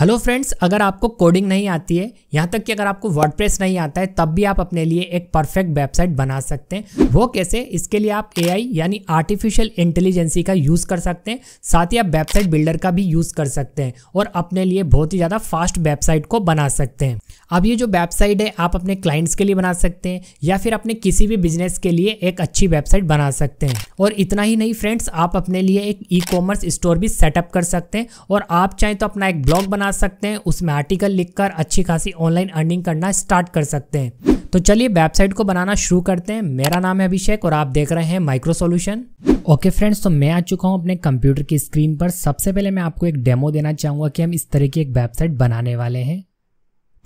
hello friends अगर आपको coding नहीं आती है यहाँ तक कि अगर आपको वर्डप्रेस नहीं आता है तब भी आप अपने लिए एक परफेक्ट वेबसाइट बना सकते हैं वो कैसे इसके लिए आप एआई यानी आर्टिफिशियल इंटेलिजेंसी का यूज़ कर सकते हैं साथ ही आप वेबसाइट बिल्डर का भी यूज़ कर सकते हैं और अपने लिए बहुत ही ज़्यादा फास्ट वेबसाइट को बना सकते हैं अब ये जो वेबसाइट है आप अपने क्लाइंट्स के लिए बना सकते हैं या फिर अपने किसी भी बिजनेस के लिए एक अच्छी वेबसाइट बना सकते हैं और इतना ही नहीं फ्रेंड्स आप अपने लिए एक ई कॉमर्स स्टोर भी सेटअप कर सकते हैं और आप चाहें तो अपना एक ब्लॉग बना बना सकते हैं उसमें आर्टिकल लिखकर अच्छी खासी ऑनलाइन अर्निंग करना स्टार्ट कर सकते हैं तो चलिए वेबसाइट को बनाना शुरू करते हैं मेरा नाम है अभिषेक और आप देख रहे हैं माइक्रो सोल्यूशन ओके फ्रेंड्स तो मैं आ चुका हूँ अपने कंप्यूटर की स्क्रीन पर सबसे पहले मैं आपको एक डेमो देना चाहूँगा कि हम इस तरह की एक वेबसाइट बनाने वाले हैं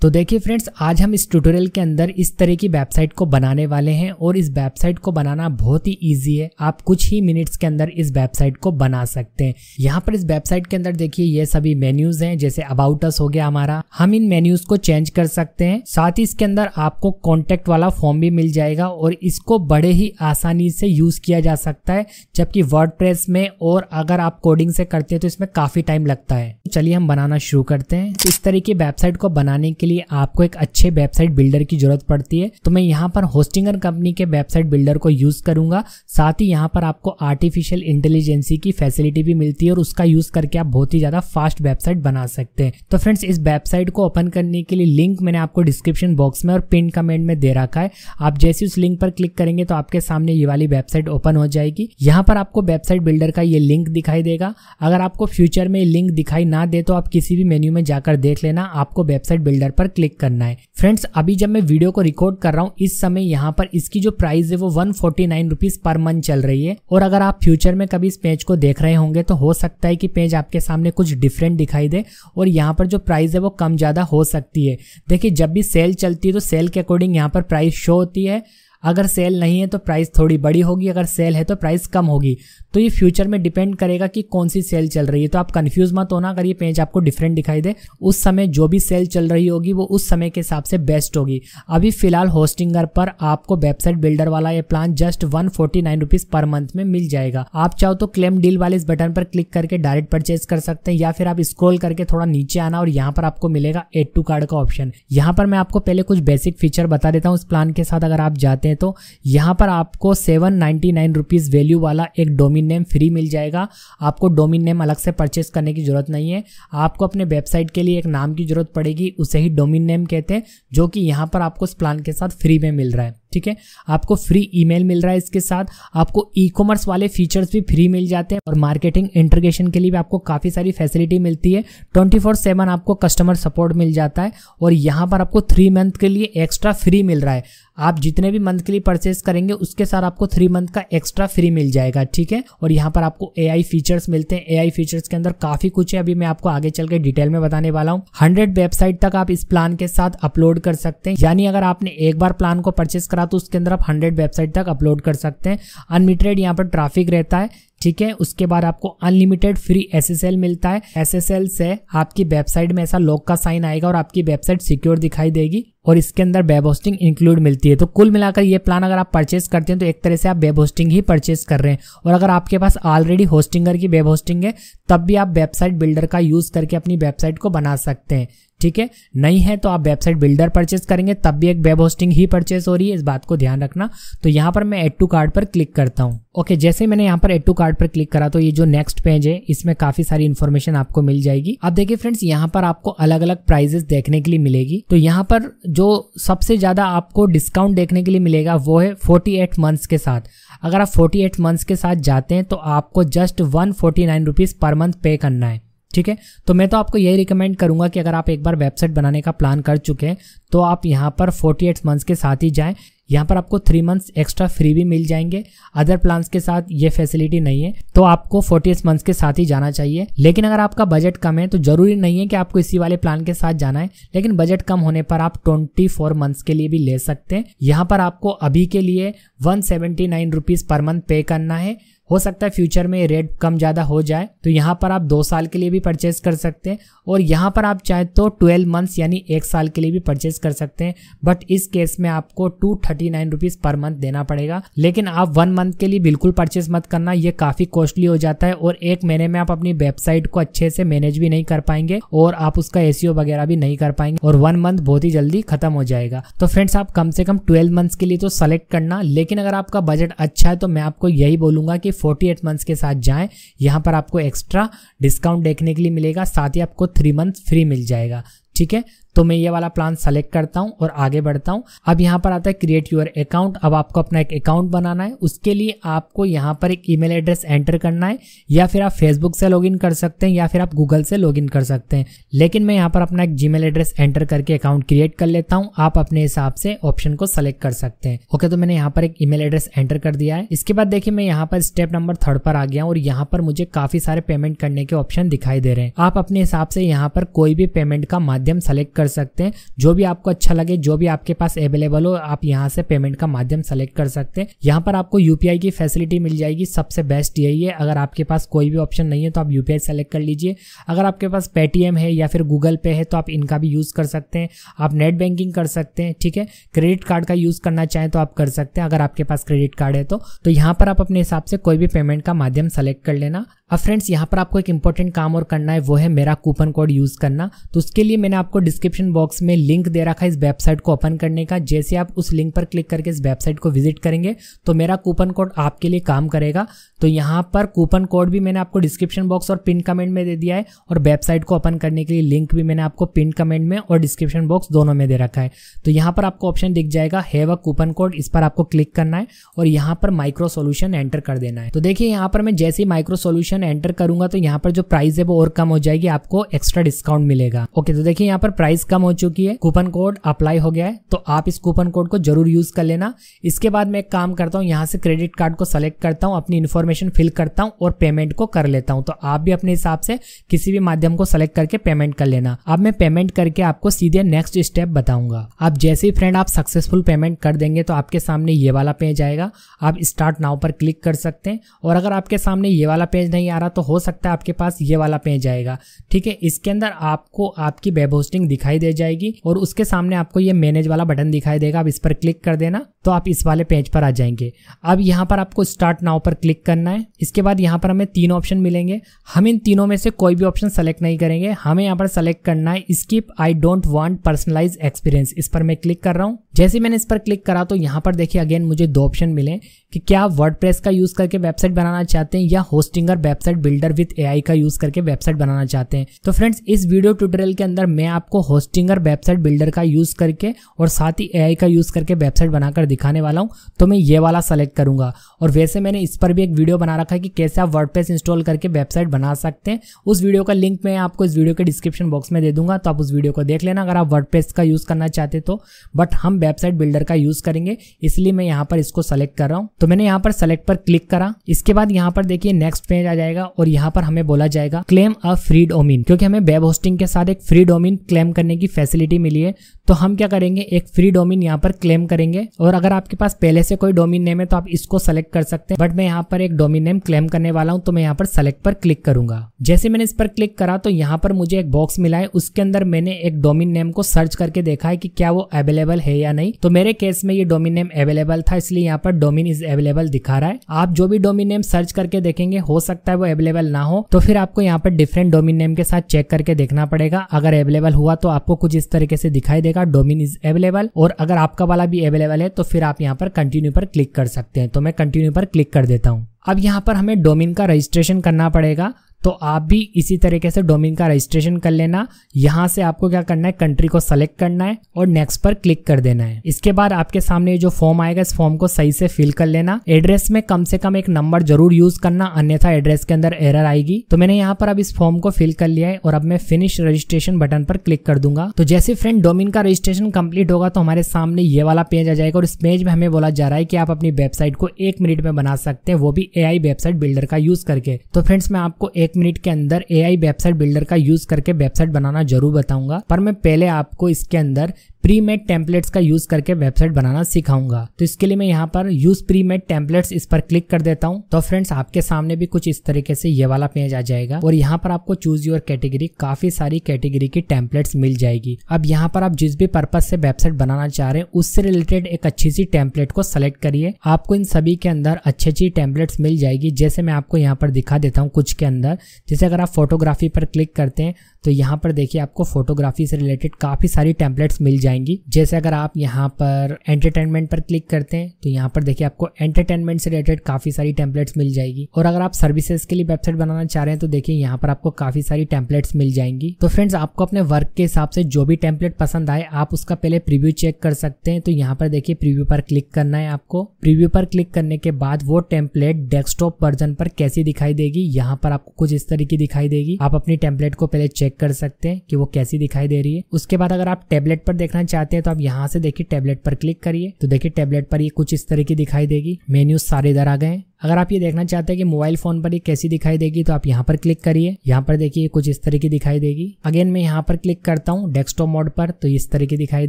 तो देखिए फ्रेंड्स आज हम इस ट्यूटोरियल के अंदर इस तरह की वेबसाइट को बनाने वाले हैं और इस वेबसाइट को बनाना बहुत ही इजी है आप कुछ ही मिनट्स के अंदर इस वेबसाइट को बना सकते हैं यहाँ पर इस वेबसाइट के अंदर देखिए ये सभी मेन्यूज हैं जैसे अबाउट अस हो गया हमारा हम इन मेन्यूज को चेंज कर सकते हैं साथ ही इसके अंदर आपको कॉन्टेक्ट वाला फॉर्म भी मिल जाएगा और इसको बड़े ही आसानी से यूज किया जा सकता है जबकि वर्ड में और अगर आप कोडिंग से करते हैं तो इसमें काफी टाइम लगता है चलिए हम बनाना शुरू करते हैं तो इस तरह की वेबसाइट को बनाने के लिए आपको एक अच्छे वेबसाइट बिल्डर की जरूरत पड़ती है तो मैं यहाँ पर होस्टिंगर कंपनी के वेबसाइट बिल्डर को यूज करूंगा साथ ही यहाँ पर आपको आर्टिफिशियल इंटेलिजेंसी की फैसिलिटी भी मिलती है और उसका यूज करके आप बहुत ही ज्यादा फास्ट वेबसाइट बना सकते हैं तो फ्रेंड्स इस वेबसाइट को ओपन करने के लिए लिंक मैंने आपको डिस्क्रिप्शन बॉक्स में और पिन कमेंट में दे रखा है आप जैसे उस लिंक पर क्लिक करेंगे तो आपके सामने ये वाली वेबसाइट ओपन हो जाएगी यहाँ पर आपको वेबसाइट बिल्डर का ये लिंक दिखाई देगा अगर आपको फ्यूचर में लिंक दिखाई ना ना दे तो आप किसी भी मेन्यू में जाकर देख लेना आपको वेबसाइट बिल्डर पर क्लिक करना है फ्रेंड्स अभी जब मैं वीडियो को रिकॉर्ड कर रहा हूँ इस समय यहाँ पर इसकी जो प्राइस है वो वन फोर्टी पर मंथ चल रही है और अगर आप फ्यूचर में कभी इस पेज को देख रहे होंगे तो हो सकता है कि पेज आपके सामने कुछ डिफरेंट दिखाई दे और यहाँ पर जो प्राइस है वो कम ज्यादा हो सकती है देखिए जब भी सेल चलती है तो सेल के अकॉर्डिंग यहाँ पर प्राइस शो होती है अगर सेल नहीं है तो प्राइस थोड़ी बड़ी होगी अगर सेल है तो प्राइस कम होगी तो ये फ्यूचर में डिपेंड करेगा कि कौन सी सेल चल रही है तो आप कन्फ्यूज मत होना अगर ये पेज आपको डिफरेंट दिखाई दे उस समय जो भी सेल चल रही होगी वो उस समय के हिसाब से बेस्ट होगी अभी फिलहाल होस्टिंगर पर आपको वेबसाइट बिल्डर वाला ये plan just one forty nine rupees per month में मिल जाएगा आप चाहो तो क्लेम डील वाले इस बटन पर क्लिक करके डायरेक्ट परचेज कर सकते हैं या फिर आप स्क्रोल करके थोड़ा नीचे आना और यहाँ पर आपको मिलेगा एड टू कार्ड का ऑप्शन यहाँ पर मैं आपको पहले कुछ बेसिक फीचर बता देता हूँ इस प्लान के साथ अगर आप जाते हैं हैं तो यहाँ पर आपको seven ninety nine rupees value वाला एक डोमिन नेम फ्री मिल जाएगा आपको डोमिन नेम अलग से परचेस करने की ज़रूरत नहीं है आपको अपने वेबसाइट के लिए एक नाम की ज़रूरत पड़ेगी उसे ही डोमिन नेम कहते हैं जो कि यहाँ पर आपको उस प्लान के साथ फ्री में मिल रहा है ठीक है आपको फ्री ईमेल मिल रहा है इसके साथ आपको ई कॉमर्स वाले फीचर्स भी फ्री मिल जाते हैं और मार्केटिंग इंटरग्रेशन के लिए भी आपको काफ़ी सारी फैसिलिटी मिलती है ट्वेंटी फोर सेवन आपको कस्टमर सपोर्ट मिल जाता है और यहाँ पर आपको थ्री मंथ के लिए एक्स्ट्रा फ्री मिल रहा है आप जितने भी मंथली परचेस करेंगे उसके साथ आपको थ्री मंथ का एक्स्ट्रा फ्री मिल जाएगा ठीक है और यहाँ पर आपको ए फीचर्स मिलते हैं ए फीचर्स के अंदर काफी कुछ है अभी मैं आपको आगे चल के डिटेल में बताने वाला हूँ हंड्रेड वेबसाइट तक आप इस प्लान के साथ अपलोड कर सकते हैं यानी अगर आपने एक बार प्लान को परचेस करा तो उसके अंदर आप हंड्रेड वेबसाइट तक अपलोड कर सकते हैं अनलिमिटेड यहाँ पर ट्राफिक रहता है ठीक है उसके बाद आपको अनलिमिटेड फ्री एसएसएल मिलता है एसएसएल से आपकी वेबसाइट में ऐसा लॉक का साइन आएगा और आपकी वेबसाइट सिक्योर दिखाई देगी और इसके अंदर वेब होस्टिंग इंक्लूड मिलती है तो कुल मिलाकर ये प्लान अगर आप परचेस करते हैं तो एक तरह से आप वेब होस्टिंग ही परचेस कर रहे हैं और अगर आपके पास ऑलरेडी होस्टिंगर की वेब होस्टिंग है तब भी आप वेबसाइट बिल्डर का यूज करके अपनी वेबसाइट को बना सकते हैं ठीक है नहीं है तो आप वेबसाइट बिल्डर परचेस करेंगे तब भी एक वेब होस्टिंग ही परचेस हो रही है इस बात को ध्यान रखना तो यहाँ पर मैं एड टू कार्ड पर क्लिक करता हूँ ओके जैसे मैंने यहाँ पर एड टू कार्ड पर क्लिक करा तो ये जो नेक्स्ट पेज है इसमें काफी सारी इन्फॉर्मेशन आपको मिल जाएगी अब देखिए फ्रेंड्स यहाँ पर आपको अलग अलग प्राइजेस देखने के लिए मिलेगी तो यहाँ पर जो सबसे ज्यादा आपको डिस्काउंट देखने के लिए मिलेगा वो है फोर्टी एट मंथ्स के साथ अगर आप फोर्टी एट मंथ्स के साथ जाते हैं तो आपको just one forty nine rupees per month pay करना है ठीक है तो मैं तो आपको यही रिकमेंड करूंगा कि अगर आप एक बार वेबसाइट बनाने का प्लान कर चुके हैं तो आप यहाँ पर 48 मंथ्स के साथ ही जाएं यहाँ पर आपको थ्री मंथ्स एक्स्ट्रा फ्री भी मिल जाएंगे अदर प्लान्स के साथ ये फैसिलिटी नहीं है तो आपको फोर्टी मंथ्स के साथ ही जाना चाहिए लेकिन अगर आपका बजट कम है तो जरूरी नहीं है कि आपको इसी वाले प्लान के साथ जाना है लेकिन बजट कम होने पर आप ट्वेंटी फोर मंथ्स के लिए भी ले सकते हैं यहाँ पर आपको अभी के लिए one seventy nine rupees per month pay करना है हो सकता है फ्यूचर में रेट कम ज़्यादा हो जाए तो यहाँ पर आप दो साल के लिए भी परचेज कर सकते हैं और यहाँ पर आप चाहे तो ट्वेल्व मंथ्स यानी एक साल के लिए भी परचेज कर सकते हैं बट इस केस में आपको two thirty nine rupees per month देना पड़ेगा लेकिन आप वन मंथ के लिए बिल्कुल परचेज मत करना ये काफ़ी कॉस्टली हो जाता है और एक महीने में आप अपनी वेबसाइट को अच्छे से मैनेज भी नहीं कर पाएंगे और आप उसका एसीओ e वगैरह भी नहीं कर पाएंगे और वन मंथ बहुत ही जल्दी खत्म हो जाएगा तो फ्रेंड्स आप कम से कम ट्वेल्व मंथ्स के लिए तो सेलेक्ट करना लेकिन अगर आपका बजट अच्छा है तो मैं आपको यही बोलूंगा कि फोर्टी एट मंथ्स के साथ जाएं यहाँ पर आपको एक्स्ट्रा डिस्काउंट देखने के लिए मिलेगा साथ ही आपको थ्री मंथ फ्री मिल जाएगा ठीक है तो मैं ये वाला प्लान सेलेक्ट करता हूँ और आगे बढ़ता हूँ अब यहाँ पर आता है क्रिएट यूर अकाउंट अब आपको अपना एक अकाउंट बनाना है उसके लिए आपको यहाँ पर एक ईमेल एड्रेस एंटर करना है या फिर आप फेसबुक से लॉगिन कर सकते हैं या फिर आप गूगल से लॉगिन कर सकते हैं लेकिन मैं यहाँ पर अपना एक जीमेल एड्रेस एंटर करके अकाउंट क्रिएट कर लेता हूँ आप अपने हिसाब से ऑप्शन को सेलेक्ट कर सकते हैं ओके तो मैंने यहाँ पर एक ईमेल एड्रेस एंटर कर दिया है इसके बाद देखिए मैं यहाँ पर स्टेप नंबर थर्ड पर आ गया और यहाँ पर मुझे काफी सारे पेमेंट करने के ऑप्शन दिखाई दे रहे हैं आप अपने हिसाब से यहाँ पर कोई भी पेमेंट का माध्यम सेलेक्ट कर कर सकते हैं जो भी आपको अच्छा लगे जो भी आपके पास अवेलेबल हो आप यहाँ से पेमेंट का माध्यम सेलेक्ट कर सकते हैं यहाँ पर आपको यूपीआई की फैसिलिटी मिल जाएगी सबसे बेस्ट यही है अगर आपके पास कोई भी ऑप्शन नहीं है तो आप यूपीआई सेलेक्ट कर लीजिए अगर आपके पास पेटीएम है या फिर गूगल पे है तो आप इनका भी यूज़ कर सकते हैं आप नेट बैंकिंग कर सकते हैं ठीक है क्रेडिट कार्ड का यूज़ करना चाहें तो आप कर सकते हैं अगर आपके पास क्रेडिट कार्ड है तो, तो यहाँ पर आप अपने हिसाब से कोई भी पेमेंट का माध्यम सेलेक्ट कर लेना अब फ्रेंड्स यहाँ पर आपको एक इंपॉर्टेंट काम और करना है वो है मेरा कूपन कोड यूज़ करना तो उसके लिए मैंने आपको डिस्क्रिप्शन बॉक्स में लिंक दे रखा है इस वेबसाइट को ओपन करने का जैसे आप उस लिंक पर क्लिक करके इस वेबसाइट को विजिट करेंगे तो मेरा कूपन कोड आपके लिए काम करेगा तो यहाँ पर कूपन कोड भी मैंने आपको डिस्क्रिप्शन बॉक्स और पिन कमेंट में दे दिया है और वेबसाइट को ओपन करने के लिए लिंक भी मैंने आपको पिन कमेंट में और डिस्क्रिप्शन बॉक्स दोनों में दे रखा है तो यहाँ पर आपको ऑप्शन दिख जाएगा हैव अ कूपन कोड इस पर आपको क्लिक करना है और यहाँ पर माइक्रो सोल्यूशन एंटर कर देना है तो देखिए यहाँ पर मैं जैसे ही माइक्रो सोल्यूशन सेक्शन एंटर करूंगा तो यहाँ पर जो प्राइस है वो और कम हो जाएगी आपको एक्स्ट्रा डिस्काउंट मिलेगा ओके तो देखिए यहाँ पर प्राइस कम हो चुकी है कूपन कोड अप्लाई हो गया है तो आप इस कूपन कोड को जरूर यूज कर लेना इसके बाद मैं एक काम करता हूँ यहाँ से क्रेडिट कार्ड को सेलेक्ट करता हूँ अपनी इन्फॉर्मेशन फिल करता हूँ और पेमेंट को कर लेता हूँ तो आप भी अपने हिसाब से किसी भी माध्यम को सेलेक्ट करके पेमेंट कर लेना अब मैं पेमेंट करके आपको सीधे नेक्स्ट स्टेप बताऊंगा आप जैसे ही फ्रेंड आप सक्सेसफुल पेमेंट कर देंगे तो आपके सामने ये वाला पेज आएगा आप स्टार्ट नाउ पर क्लिक कर सकते हैं और अगर आपके सामने ये वाला पेज नहीं नहीं आ रहा तो हो सकता है आपके पास ये वाला पेज आएगा ठीक है इसके अंदर आपको आपकी वेब होस्टिंग दिखाई दे जाएगी और उसके सामने आपको ये मैनेज वाला बटन दिखाई देगा आप इस पर क्लिक कर देना तो आप इस वाले पेज पर आ जाएंगे अब यहाँ पर आपको स्टार्ट नाव पर क्लिक करना है इसके बाद यहाँ पर हमें तीन ऑप्शन मिलेंगे हम इन तीनों में से कोई भी ऑप्शन सेलेक्ट नहीं करेंगे हमें यहाँ पर सेलेक्ट करना है skip I don't want personalize experience इस पर मैं क्लिक कर रहा हूँ जैसे मैंने इस पर क्लिक करा तो यहाँ पर देखिए अगेन मुझे दो ऑप्शन मिले कि क्या आप वर्डप्रेस का यूज़ करके वेबसाइट बनाना चाहते हैं या Hostinger website builder with AI का यूज़ करके वेबसाइट बनाना चाहते हैं तो फ्रेंड्स इस वीडियो ट्यूटोरियल के अंदर मैं आपको होस्टिंगर वेबसाइट बिल्डर का यूज़ करके और साथ ही एआई का यूज़ करके वेबसाइट बनाकर दिखाने वाला हूँ तो मैं ये वाला सेलेक्ट करूँगा और वैसे मैंने इस पर भी एक वीडियो बना रखा है कि कैसे आप वर्ड इंस्टॉल करके वेबसाइट बना सकते हैं उस वीडियो का लिंक मैं आपको इस वीडियो के डिस्क्रिप्शन बॉक्स में दे दूंगा तो आप उस वीडियो को देख लेना अगर आप वर्ड का यूज़ करना चाहते तो बट हम वेबसाइट बिल्डर का यूज़ करेंगे इसलिए मैं यहाँ पर इसको सेलेक्ट कर रहा हूँ तो मैंने यहाँ पर सेलेक्ट पर क्लिक करा इसके बाद यहाँ पर देखिए नेक्स्ट पेज आ जाएगा और यहाँ पर हमें बोला जाएगा क्लेम अ फ्री डोमिन क्योंकि हमें वेब होस्टिंग के साथ एक फ्री डोमिन क्लेम करने की फैसिलिटी मिली है तो हम क्या करेंगे एक फ्री डोमिन यहाँ पर क्लेम करेंगे और अगर आपके पास पहले से कोई डोमिन नेम है तो आप इसको सेलेक्ट कर सकते हैं बट मैं यहाँ पर एक डोमिन नेम क्लेम करने वाला हूँ तो मैं यहाँ पर सेलेक्ट पर क्लिक करूंगा जैसे मैंने इस पर क्लिक करा तो यहाँ पर मुझे एक बॉक्स मिला है उसके अंदर मैंने एक डोमिन नेम को सर्च करके देखा है कि क्या वो अवेलेबल है या नहीं तो मेरे केस में ये डोमिन नेम अवेलेबल था इसलिए यहाँ पर डोमिन इज अवेलेबल दिखा रहा है आप जो भी डोमिन नेम सर्च करके देखेंगे हो सकता है वो अवेलेबल ना हो तो फिर आपको यहाँ पर डिफरेंट डोमिन नेम के साथ चेक करके देखना पड़ेगा अगर अवेलेबल हुआ तो आपको कुछ इस तरीके से दिखाई देगा डोमिन इज अवेलेबल और अगर आपका वाला भी अवेलेबल है तो फिर आप यहाँ पर कंटिन्यू पर क्लिक कर सकते हैं तो मैं कंटिन्यू पर क्लिक कर देता हूँ अब यहाँ पर हमें डोमिन का रजिस्ट्रेशन करना पड़ेगा तो आप भी इसी तरीके से डोमेन का रजिस्ट्रेशन कर लेना यहाँ से आपको क्या करना है कंट्री को सेलेक्ट करना है और नेक्स्ट पर क्लिक कर देना है इसके बाद आपके सामने जो फॉर्म आएगा इस फॉर्म को सही से फिल कर लेना एड्रेस में कम से कम एक नंबर जरूर यूज करना अन्यथा एड्रेस के अंदर एरर आएगी तो मैंने यहाँ पर अब इस फॉर्म को फिल कर लिया है और अब मैं फिनिश रजिस्ट्रेशन बटन पर क्लिक कर दूंगा तो जैसे फ्रेंड डोमिन का रजिस्ट्रेशन कंप्लीट होगा तो हमारे सामने ये वाला पेज आ जाएगा और इस पेज में हमें बोला जा रहा है कि आप अपनी वेबसाइट को एक मिनट में बना सकते हैं वो भी ए वेबसाइट बिल्डर का यूज करके तो फ्रेंड्स मैं आपको एक एक मिनट के अंदर ए वेबसाइट बिल्डर का यूज करके वेबसाइट बनाना जरूर बताऊंगा पर मैं पहले आपको इसके अंदर प्री मेड टेम्पलेट्स का यूज करके वेबसाइट बनाना सिखाऊंगा तो इसके लिए मैं यहाँ पर यूज प्री मेड टेम्पलेट्स इस पर क्लिक कर देता हूँ तो फ्रेंड्स आपके सामने भी कुछ इस तरीके से ये वाला पेज आ जाएगा और यहाँ पर आपको चूज योर कैटेगरी काफी सारी कैटेगरी की टेम्पलेट्स मिल जाएगी अब यहाँ पर आप जिस भी पर्पज से वेबसाइट बनाना चाह रहे हैं उससे रिलेटेड एक अच्छी सी टेम्पलेट को सेलेक्ट करिए आपको इन सभी के अंदर अच्छी अच्छी टेम्पलेट्स मिल जाएगी जैसे मैं आपको यहाँ पर दिखा देता हूँ कुछ के अंदर जैसे अगर आप फोटोग्राफी पर क्लिक करते हैं तो यहाँ पर देखिए आपको फोटोग्राफी से रिलेटेड काफ़ी सारी टेम्पलेट्स मिल जाएंगी जैसे अगर आप यहाँ पर एंटरटेनमेंट पर क्लिक करते हैं तो यहाँ पर देखिए आपको एंटरटेनमेंट से रिलेटेड काफ़ी सारी टेम्पलेट्स मिल जाएगी और अगर आप सर्विसेज के लिए वेबसाइट बनाना चाह रहे हैं तो देखिए यहाँ पर आपको काफ़ी सारी टेम्पलेट्स मिल जाएंगी तो फ्रेंड्स आपको अपने वर्क के हिसाब से जो भी टेम्पलेट पसंद आए आप उसका पहले प्रिव्यू चेक कर सकते हैं तो यहाँ पर देखिए प्रिव्यू पर क्लिक करना है आपको प्रिव्यू पर क्लिक करने के बाद वो टेम्पलेट डेस्कटॉप वर्जन पर कैसी दिखाई देगी यहाँ पर आपको कुछ इस तरीके दिखाई देगी आप अपनी टेम्पलेट को पहले चेक चेक कर सकते हैं कि वो कैसी दिखाई दे रही है उसके बाद अगर आप टेबलेट पर देखना चाहते हैं तो आप यहाँ से देखिए टेबलेट पर क्लिक करिए तो देखिए टेबलेट पर ये कुछ इस तरह की दिखाई देगी मेन्यूज सारे इधर आ गए अगर आप ये देखना चाहते हैं कि मोबाइल फोन पर ये कैसी दिखाई देगी तो आप यहाँ पर क्लिक करिए यहाँ पर देखिए कुछ इस तरह की दिखाई देगी अगेन मैं यहाँ पर क्लिक करता हूँ डेस्कटॉप मोड पर तो इस तरह की दिखाई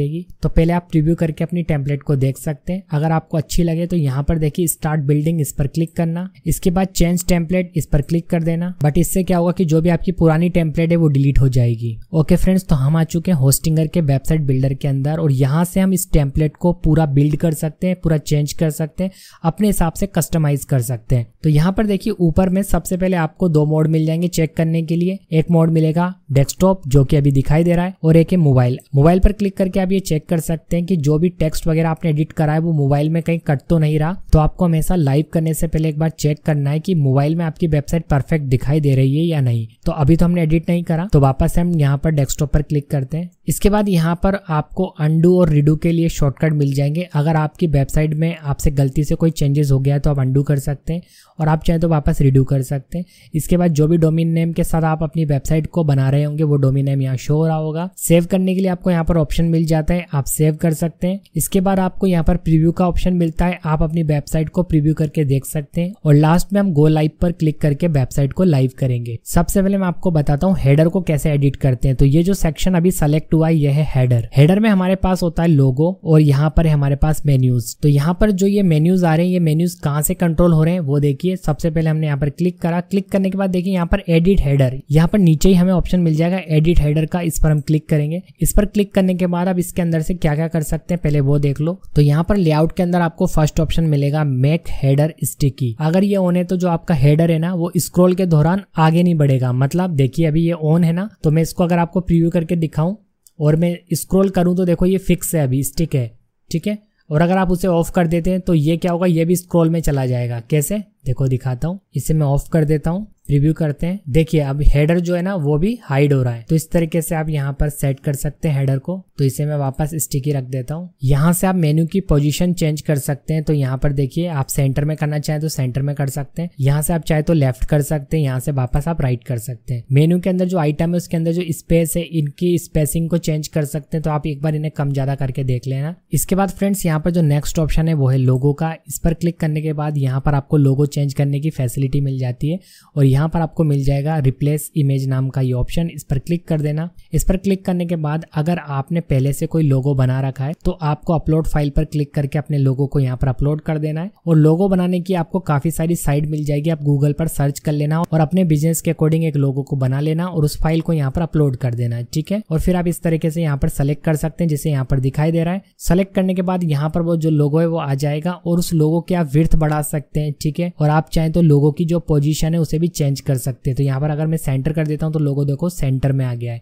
देगी तो पहले आप रिव्यू करके अपनी टेम्पलेट को देख सकते हैं अगर आपको अच्छी लगे तो यहाँ पर देखिए स्टार्ट बिल्डिंग इस पर क्लिक करना इसके बाद चेंज टेम्पलेट इस पर क्लिक कर देना बट इससे क्या होगा की जो भी आपकी पुरानी टेम्पलेट है वो डिलीट कंप्लीट हो जाएगी ओके फ्रेंड्स तो हम आ चुके हैं होस्टिंगर के वेबसाइट बिल्डर के अंदर और यहाँ से हम इस टेम्पलेट को पूरा बिल्ड कर सकते हैं पूरा चेंज कर सकते हैं अपने हिसाब से कस्टमाइज कर सकते हैं तो यहाँ पर देखिए ऊपर में सबसे पहले आपको दो मोड मिल जाएंगे चेक करने के लिए एक मोड मिलेगा डेस्कटॉप जो कि अभी दिखाई दे रहा है और एक है मोबाइल मोबाइल पर क्लिक करके आप ये चेक कर सकते हैं कि जो भी टेक्स्ट वगैरह आपने एडिट करा है वो मोबाइल में कहीं कट तो नहीं रहा तो आपको हमेशा लाइव करने से पहले एक बार चेक करना है कि मोबाइल में आपकी वेबसाइट परफेक्ट दिखाई दे रही है या नहीं तो अभी तो हमने एडिट नहीं करा तो तो वापस हम यहाँ पर डेस्कटॉप पर क्लिक करते हैं इसके बाद यहाँ पर आपको अंडू और रिडू के लिए शॉर्टकट मिल जाएंगे अगर आपकी वेबसाइट में आपसे गलती से कोई चेंजेस हो गया है तो आप अंडू कर सकते हैं और आप चाहें तो वापस रिडू कर सकते हैं इसके बाद जो भी डोमिन नेम के साथ आप अपनी वेबसाइट को बना रहे होंगे वो डोमिन नेम यहाँ शो हो रहा होगा सेव करने के लिए आपको यहाँ पर ऑप्शन मिल जाता है आप सेव कर सकते हैं इसके बाद आपको यहाँ पर प्रिव्यू का ऑप्शन मिलता है आप अपनी वेबसाइट को प्रिव्यू करके देख सकते हैं और लास्ट में हम गो लाइव पर क्लिक करके वेबसाइट को लाइव करेंगे सबसे पहले मैं आपको बताता हूँ हेडर को कैसे एडिट करते हैं तो ये जो सेक्शन अभी सेलेक्ट वाई यह है हेडर हेडर में हमारे पास होता है लोगो और यहाँ पर है हमारे पास मेन्यूज तो यहाँ पर जो ये मेन्यूज आ रहे हैं ये मेन्यूज कहाँ से कंट्रोल हो रहे हैं वो देखिए सबसे पहले हमने यहाँ पर क्लिक करा क्लिक करने के बाद देखिए यहाँ पर एडिट हेडर यहाँ पर नीचे ही हमें ऑप्शन मिल जाएगा एडिट हेडर का इस पर हम क्लिक करेंगे इस पर क्लिक करने के बाद अब इसके अंदर से क्या क्या कर सकते हैं पहले वो देख लो तो यहाँ पर लेआउट के अंदर आपको फर्स्ट ऑप्शन मिलेगा मेक हेडर स्टिकी अगर ये ऑन है तो जो आपका हेडर है ना वो स्क्रोल के दौरान आगे नहीं बढ़ेगा मतलब देखिए अभी ये ऑन है ना तो मैं इसको अगर आपको प्रीव्यू करके दिखाऊं और मैं स्क्रॉल करूँ तो देखो ये फिक्स है अभी स्टिक है ठीक है और अगर आप उसे ऑफ कर देते हैं तो ये क्या होगा ये भी स्क्रॉल में चला जाएगा कैसे देखो दिखाता हूँ इसे मैं ऑफ कर देता हूँ रिव्यू करते हैं देखिए अब हेडर जो है ना वो भी हाइड हो रहा है तो इस तरीके से आप यहाँ पर सेट कर सकते हैं हेडर को तो इसे मैं वापस स्टिकी रख देता हूँ यहाँ से आप मेन्यू की पोजीशन चेंज कर सकते हैं तो यहाँ पर देखिए आप सेंटर में करना चाहें तो सेंटर में कर सकते हैं यहाँ से आप चाहे तो लेफ्ट कर सकते हैं यहाँ से वापस आप राइट कर सकते हैं मेन्यू के अंदर जो आइटम है उसके अंदर जो स्पेस है इनकी स्पेसिंग को चेंज कर सकते हैं तो आप एक बार इन्हें कम ज्यादा करके देख लेना इसके बाद फ्रेंड्स यहाँ पर जो नेक्स्ट ऑप्शन है वो है लोगो का इस पर क्लिक करने के बाद यहाँ पर आपको लोगो चेंज करने की फैसिलिटी फैसिलिटी मिल जाती है और यहाँ पर आपको मिल जाएगा रिप्लेस इमेज नाम का ये ऑप्शन इस पर क्लिक कर देना इस पर क्लिक करने के बाद अगर आपने पहले से कोई लोगो बना रखा है तो आपको अपलोड फाइल पर क्लिक करके अपने लोगो को यहाँ पर अपलोड कर देना है और लोगो बनाने की आपको काफी सारी साइट मिल जाएगी आप गूगल पर सर्च कर लेना और अपने बिजनेस के अकॉर्डिंग एक लोगो को बना लेना और उस फाइल को यहाँ पर अपलोड कर देना है ठीक है और फिर आप इस तरीके से यहाँ पर सेलेक्ट कर सकते हैं जिसे यहाँ पर दिखाई दे रहा है सेलेक्ट करने के बाद यहाँ पर वो जो लोगो है वो आ जाएगा और उस लोगो के आप विर्थ बढ़ा सकते हैं ठीक है और आप चाहें तो लोगो लोगों की जो पोजीशन है उसे भी चेंज कर सकते हैं तो यहाँ पर अगर मैं सेंटर कर देता हूँ तो लोगो देखो सेंटर में आ गया है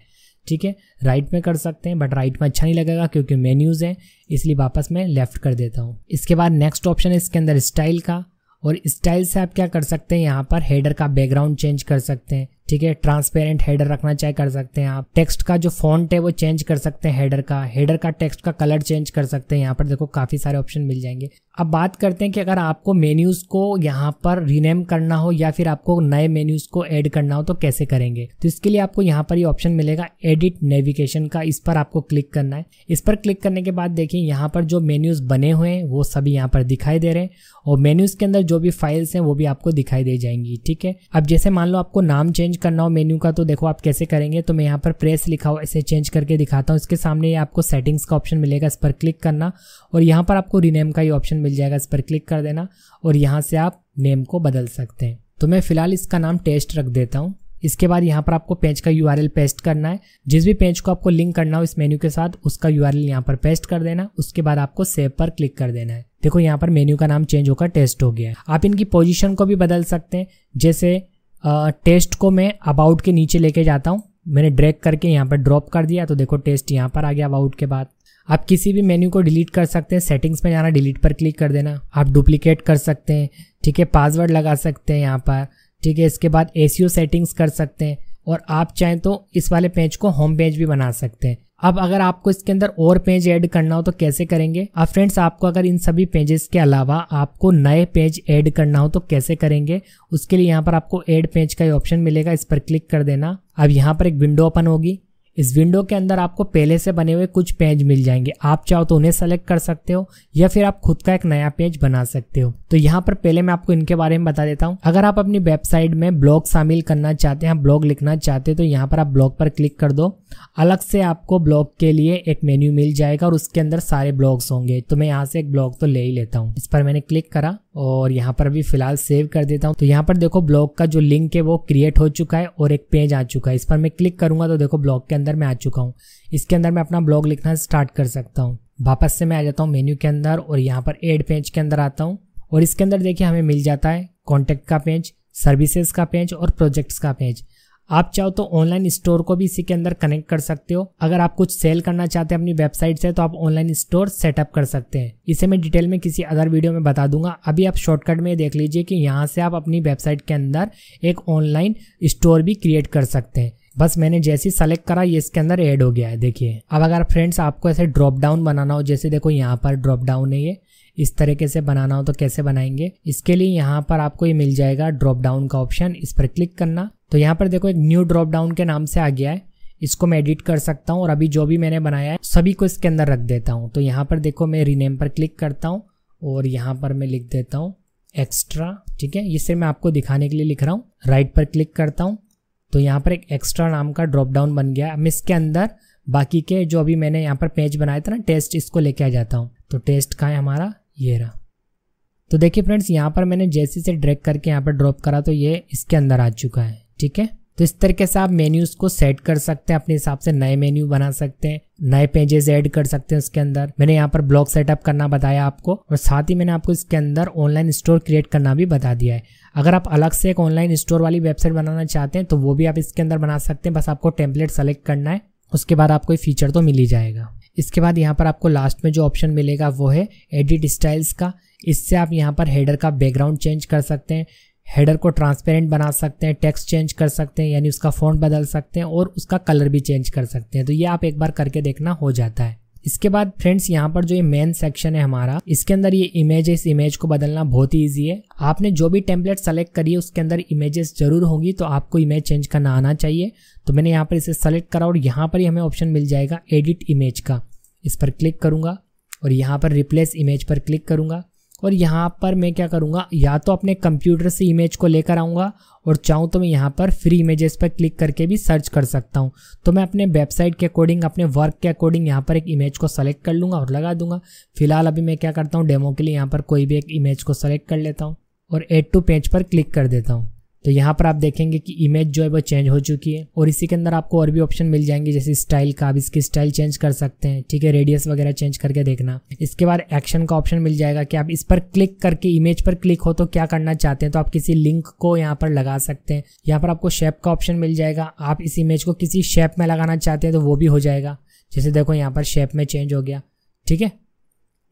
ठीक है राइट में कर सकते हैं बट राइट में अच्छा नहीं लगेगा क्योंकि मेन्यूज़ हैं इसलिए वापस मैं लेफ़्ट कर देता हूँ इसके बाद नेक्स्ट ऑप्शन है इसके अंदर स्टाइल का और स्टाइल से आप क्या कर सकते हैं यहाँ पर हेडर का बैकग्राउंड चेंज कर सकते हैं ठीक है ट्रांसपेरेंट हेडर रखना चाहे कर सकते हैं आप टेक्स्ट का जो फॉन्ट है वो चेंज कर सकते हैं हेडर का हेडर का टेक्स्ट का कलर चेंज कर सकते हैं यहाँ पर देखो काफ़ी सारे ऑप्शन मिल जाएंगे अब बात करते हैं कि अगर आपको मेन्यूज़ को यहाँ पर रीनेम करना हो या फिर आपको नए मेन्यूज़ को ऐड करना हो तो कैसे करेंगे तो इसके लिए आपको यहाँ पर ये यह ऑप्शन मिलेगा एडिट नेविगेशन का इस पर आपको क्लिक करना है इस पर क्लिक करने के बाद देखिए यहाँ पर जो मेन्यूज़ बने हुए हैं वो सभी यहाँ पर दिखाई दे रहे हैं और मेन्यूज़ के अंदर जो भी फाइल्स हैं वो भी आपको दिखाई दे जाएंगी ठीक है अब जैसे मान लो आपको नाम चेंज करना हो मेन्यू का तो देखो आप कैसे करेंगे तो मैं यहाँ पर प्रेस लिखा हुआ इसे चेंज करके दिखाता हूँ इसके सामने आपको सेटिंग्स का ऑप्शन मिलेगा इस पर क्लिक करना और यहाँ पर आपको रीनेम का ही ऑप्शन मिल जाएगा इस पर क्लिक कर देना और यहाँ से आप नेम को बदल सकते हैं तो मैं फ़िलहाल इसका नाम टेस्ट रख देता हूँ इसके बाद यहाँ पर आपको पेज का यूआरएल पेस्ट करना है जिस भी पेज को आपको लिंक करना हो इस मेन्यू के साथ उसका यूआरएल आर यहाँ पर पेस्ट कर देना उसके बाद आपको सेव पर क्लिक कर देना है देखो यहाँ पर मेन्यू का नाम चेंज होकर टेस्ट हो गया है आप इनकी पोजीशन को भी बदल सकते हैं जैसे आ, टेस्ट को मैं अबाउट के नीचे लेके जाता हूँ मैंने ड्रैक करके यहाँ पर ड्रॉप कर दिया तो देखो टेस्ट यहाँ पर आ गया अबाउट के बाद आप किसी भी मेन्यू को डिलीट कर सकते हैं सेटिंग्स में जाना डिलीट पर क्लिक कर देना आप डुप्लीकेट कर सकते हैं ठीक है पासवर्ड लगा सकते हैं यहाँ पर ठीक है इसके बाद ए सेटिंग्स कर सकते हैं और आप चाहें तो इस वाले पेज को होम पेज भी बना सकते हैं अब अगर आपको इसके अंदर और पेज ऐड करना हो तो कैसे करेंगे अब फ्रेंड्स आपको अगर इन सभी पेजेस के अलावा आपको नए पेज ऐड करना हो तो कैसे करेंगे उसके लिए यहाँ पर आपको ऐड पेज का ऑप्शन मिलेगा इस पर क्लिक कर देना अब यहाँ पर एक विंडो ओपन होगी इस विंडो के अंदर आपको पहले से बने हुए कुछ पेज मिल जाएंगे आप चाहो तो उन्हें सेलेक्ट कर सकते हो या फिर आप खुद का एक नया पेज बना सकते हो तो यहाँ पर पहले मैं आपको इनके बारे में बता देता हूँ अगर आप अपनी वेबसाइट में ब्लॉग शामिल करना चाहते हैं ब्लॉग लिखना चाहते हैं तो यहाँ पर आप ब्लॉग पर क्लिक कर दो अलग से आपको ब्लॉग के लिए एक मेन्यू मिल जाएगा और उसके अंदर सारे ब्लॉग्स होंगे तो मैं यहाँ से एक ब्लॉग तो ले ही लेता हूँ इस पर मैंने क्लिक करा और यहाँ पर अभी फ़िलहाल सेव कर देता हूँ तो यहाँ पर देखो ब्लॉग का जो लिंक है वो क्रिएट हो चुका है और एक पेज आ चुका है इस पर मैं क्लिक करूँगा तो देखो ब्लॉग के अंदर मैं आ चुका हूँ इसके अंदर मैं अपना ब्लॉग लिखना स्टार्ट कर सकता हूँ वापस से मैं आ जाता हूँ मेन्यू के अंदर और यहाँ पर एड पेज के अंदर आता हूँ और इसके अंदर देखिए हमें मिल जाता है कॉन्टैक्ट का पेज सर्विसेज का पेज और प्रोजेक्ट्स का पेज आप चाहो तो ऑनलाइन स्टोर को भी इसी के अंदर कनेक्ट कर सकते हो अगर आप कुछ सेल करना चाहते हैं अपनी वेबसाइट से तो आप ऑनलाइन स्टोर सेटअप कर सकते हैं इसे मैं डिटेल में किसी अदर वीडियो में बता दूंगा अभी आप शॉर्टकट में देख लीजिए कि यहाँ से आप अपनी वेबसाइट के अंदर एक ऑनलाइन स्टोर भी क्रिएट कर सकते हैं बस मैंने जैसे ही सेलेक्ट करा ये इसके अंदर ऐड हो गया है देखिए अब अगर फ्रेंड्स आपको ऐसे ड्रॉप डाउन बनाना हो जैसे देखो यहाँ पर ड्रॉप डाउन है ये इस तरीके से बनाना हो तो कैसे बनाएंगे इसके लिए यहाँ पर आपको ये मिल जाएगा ड्रॉप डाउन का ऑप्शन इस पर क्लिक करना तो यहाँ पर देखो एक न्यू ड्रॉप डाउन के नाम से आ गया है इसको मैं एडिट कर सकता हूँ और अभी जो भी मैंने बनाया है सभी को इसके अंदर रख देता हूँ तो यहाँ पर देखो मैं रीनेम पर क्लिक करता हूँ और यहाँ पर मैं लिख देता हूँ एक्स्ट्रा ठीक है ये सिर्फ मैं आपको दिखाने के लिए लिख रहा हूँ राइट पर क्लिक करता हूँ तो यहाँ पर एक एक्स्ट्रा नाम का ड्रॉप डाउन बन गया मैं इसके अंदर बाकी के जो अभी मैंने यहाँ पर पेज बनाया था ना टेस्ट इसको लेके आ जाता हूँ तो टेस्ट कहाँ है हमारा ये रहा तो देखिए फ्रेंड्स यहाँ पर मैंने जैसे से ड्रैग करके यहाँ पर ड्रॉप करा तो ये इसके अंदर आ चुका है ठीक है तो इस तरीके से आप मेन्यूज को सेट कर सकते हैं अपने हिसाब से नए मेन्यू बना सकते हैं नए पेजेस ऐड कर सकते हैं उसके अंदर मैंने यहाँ पर ब्लॉग सेटअप करना बताया आपको और साथ ही मैंने आपको इसके अंदर ऑनलाइन स्टोर क्रिएट करना भी बता दिया है अगर आप अलग से एक ऑनलाइन स्टोर वाली वेबसाइट बनाना चाहते हैं तो वो भी आप इसके अंदर बना सकते हैं बस आपको टेम्पलेट सेलेक्ट करना है उसके बाद आपको ये फीचर तो मिल ही जाएगा इसके बाद यहाँ पर आपको लास्ट में जो ऑप्शन मिलेगा वो है एडिट स्टाइल्स का इससे आप यहाँ पर हेडर का बैकग्राउंड चेंज कर सकते हैं हेडर को ट्रांसपेरेंट बना सकते हैं टेक्स्ट चेंज कर सकते हैं यानी उसका फ़ॉन्ट बदल सकते हैं और उसका कलर भी चेंज कर सकते हैं तो ये आप एक बार करके देखना हो जाता है इसके बाद फ्रेंड्स यहाँ पर जो ये मेन सेक्शन है हमारा इसके अंदर ये इमेज है इस इमेज को बदलना बहुत ही ईजी है आपने जो भी टेम्पलेट सेलेक्ट करी है उसके अंदर इमेजेस जरूर होगी तो आपको इमेज चेंज करना आना चाहिए तो मैंने यहाँ पर इसे सेलेक्ट करा और यहाँ पर ही हमें ऑप्शन मिल जाएगा एडिट इमेज का इस पर क्लिक करूँगा और यहाँ पर रिप्लेस इमेज पर क्लिक करूँगा और यहाँ पर मैं क्या करूँगा या तो अपने कंप्यूटर से इमेज को लेकर आऊँगा और चाहूँ तो मैं यहाँ पर फ्री इमेजेस पर क्लिक करके भी सर्च कर सकता हूँ तो मैं अपने वेबसाइट के अकॉर्डिंग अपने वर्क के अकॉर्डिंग यहाँ पर एक इमेज को सेलेक्ट कर लूँगा और लगा दूंगा फिलहाल अभी मैं क्या करता हूँ डेमो के लिए यहाँ पर कोई भी एक इमेज को सेलेक्ट कर लेता हूँ और एड टू पेज पर क्लिक कर देता हूँ तो यहाँ पर आप देखेंगे कि इमेज जो है वो चेंज हो चुकी है और इसी के अंदर आपको और भी ऑप्शन मिल जाएंगे जैसे स्टाइल का आप इसकी स्टाइल चेंज कर सकते हैं ठीक है रेडियस वगैरह चेंज करके देखना इसके बाद एक्शन का ऑप्शन मिल जाएगा कि आप इस पर क्लिक करके इमेज पर क्लिक हो तो क्या करना चाहते हैं तो आप किसी लिंक को यहाँ पर लगा सकते हैं यहाँ पर आपको शेप का ऑप्शन मिल जाएगा आप इस इमेज को किसी शेप में लगाना चाहते हैं तो वो भी हो जाएगा जैसे देखो यहाँ पर शेप में चेंज हो गया ठीक है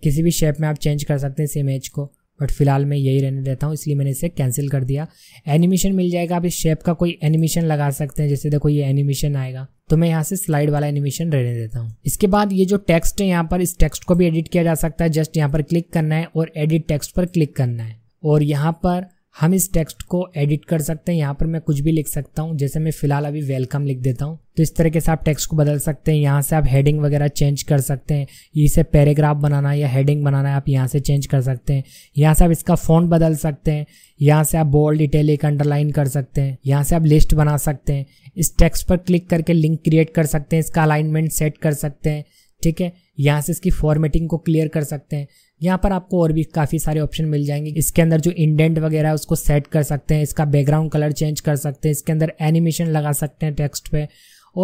किसी भी शेप में आप चेंज कर सकते हैं इस इमेज को बट फिलहाल मैं यही रहने देता हूँ इसलिए मैंने इसे कैंसिल कर दिया एनिमेशन मिल जाएगा आप इस शेप का कोई एनिमेशन लगा सकते हैं जैसे देखो ये एनिमेशन आएगा तो मैं यहाँ से स्लाइड वाला एनिमेशन रहने देता हूँ इसके बाद ये जो टेक्स्ट है यहाँ पर इस टेक्स्ट को भी एडिट किया जा सकता है जस्ट यहाँ पर क्लिक करना है और एडिट टेक्स्ट पर क्लिक करना है और यहाँ पर हम इस टेक्स्ट को एडिट कर सकते हैं यहाँ पर मैं कुछ भी लिख सकता हूँ जैसे मैं फिलहाल अभी वेलकम लिख देता हूँ तो इस तरीके से आप टेक्स्ट को बदल सकते हैं यहाँ से आप हेडिंग वगैरह चेंज कर सकते हैं इसे पैराग्राफ बनाना या हेडिंग बनाना है आप यहाँ से चेंज कर सकते हैं यहाँ से आप इसका फोन बदल सकते हैं यहाँ से आप बोल्ड एक अंडरलाइन कर सकते हैं यहाँ से आप लिस्ट बना सकते हैं इस टेक्स्ट पर क्लिक करके लिंक क्रिएट कर सकते हैं इसका अलाइनमेंट सेट कर सकते हैं ठीक है यहाँ से इसकी फॉर्मेटिंग को क्लियर कर सकते हैं यहाँ पर आपको और भी काफ़ी सारे ऑप्शन मिल जाएंगे इसके अंदर जो इंडेंट वगैरह है उसको सेट कर सकते हैं इसका बैकग्राउंड कलर चेंज कर सकते हैं इसके अंदर एनिमेशन लगा सकते हैं टेक्स्ट पे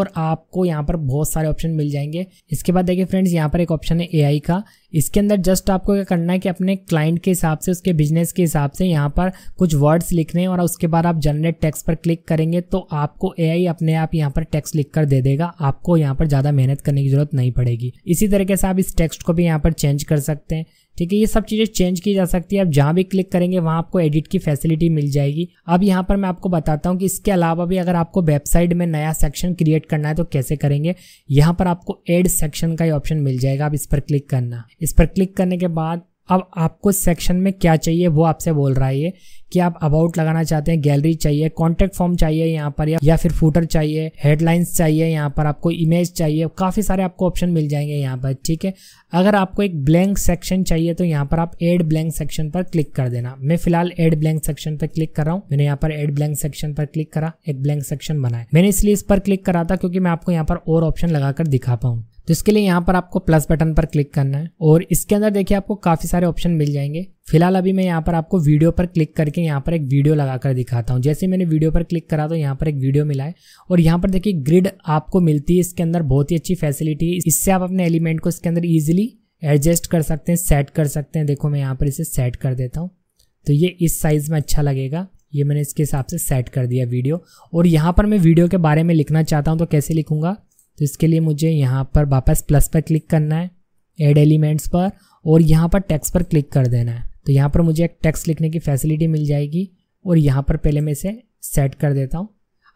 और आपको यहाँ पर बहुत सारे ऑप्शन मिल जाएंगे इसके बाद देखिए फ्रेंड्स यहाँ पर एक ऑप्शन है एआई का इसके अंदर जस्ट आपको क्या करना है कि अपने क्लाइंट के हिसाब से उसके बिजनेस के हिसाब से यहाँ पर कुछ वर्ड्स लिखने और उसके बाद आप जनरेट टेक्स्ट पर क्लिक करेंगे तो आपको एआई अपने आप यहाँ पर टेक्स्ट लिख कर दे देगा आपको यहाँ पर ज़्यादा मेहनत करने की जरूरत नहीं पड़ेगी इसी तरीके से आप इस टेक्स्ट को भी यहाँ पर चेंज कर सकते हैं ठीक है ये सब चीज़ें चेंज की जा सकती है आप जहाँ भी क्लिक करेंगे वहाँ आपको एडिट की फैसिलिटी मिल जाएगी अब यहाँ पर मैं आपको बताता हूँ कि इसके अलावा भी अगर आपको वेबसाइट में नया सेक्शन क्रिएट करना है तो कैसे करेंगे यहाँ पर आपको एड सेक्शन का ही ऑप्शन मिल जाएगा आप इस पर क्लिक करना इस पर क्लिक करने के बाद अब आपको सेक्शन में क्या चाहिए वो आपसे बोल रहा है ये कि आप अबाउट लगाना चाहते हैं गैलरी चाहिए कॉन्टेक्ट फॉर्म चाहिए यहाँ पर या, या फिर फूटर चाहिए हेडलाइंस चाहिए यहाँ पर आपको इमेज चाहिए काफ़ी सारे आपको ऑप्शन मिल जाएंगे यहाँ पर ठीक है अगर आपको एक ब्लैंक सेक्शन चाहिए तो यहाँ पर आप एड ब्लैंक सेक्शन पर क्लिक कर देना मैं फिलहाल एड ब्लैंक सेक्शन पर क्लिक कर रहा हूँ मैंने यहाँ पर एड ब्लैंक सेक्शन पर क्लिक करा एक ब्लैंक सेक्शन बनाया मैंने इसलिए इस पर क्लिक करा था क्योंकि मैं आपको यहाँ पर और ऑप्शन लगाकर दिखा पाऊँ तो इसके लिए यहाँ पर आपको प्लस बटन पर क्लिक करना है और इसके अंदर देखिए आपको काफ़ी सारे ऑप्शन मिल जाएंगे फिलहाल अभी मैं यहाँ पर आपको वीडियो पर क्लिक करके यहाँ पर एक वीडियो लगा कर दिखाता हूँ जैसे मैंने वीडियो पर क्लिक करा तो यहाँ पर एक वीडियो मिला है और यहाँ पर देखिए ग्रिड आपको मिलती है इसके अंदर बहुत ही अच्छी फैसिलिटी है इससे आप अपने एलिमेंट को इसके अंदर ईजिली एडजस्ट कर सकते हैं सेट कर सकते हैं देखो मैं यहाँ पर इसे सेट कर देता हूँ तो ये इस साइज़ में अच्छा लगेगा ये मैंने इसके हिसाब से सेट कर दिया वीडियो और यहाँ पर मैं वीडियो के बारे में लिखना चाहता हूँ तो कैसे लिखूँगा तो इसके लिए मुझे यहाँ पर वापस प्लस पर क्लिक करना है एड एलिमेंट्स पर और यहाँ पर टैक्स पर क्लिक कर देना है तो यहाँ पर मुझे एक टैक्स लिखने की फैसिलिटी मिल जाएगी और यहाँ पर पहले मैं इसे सेट कर देता हूँ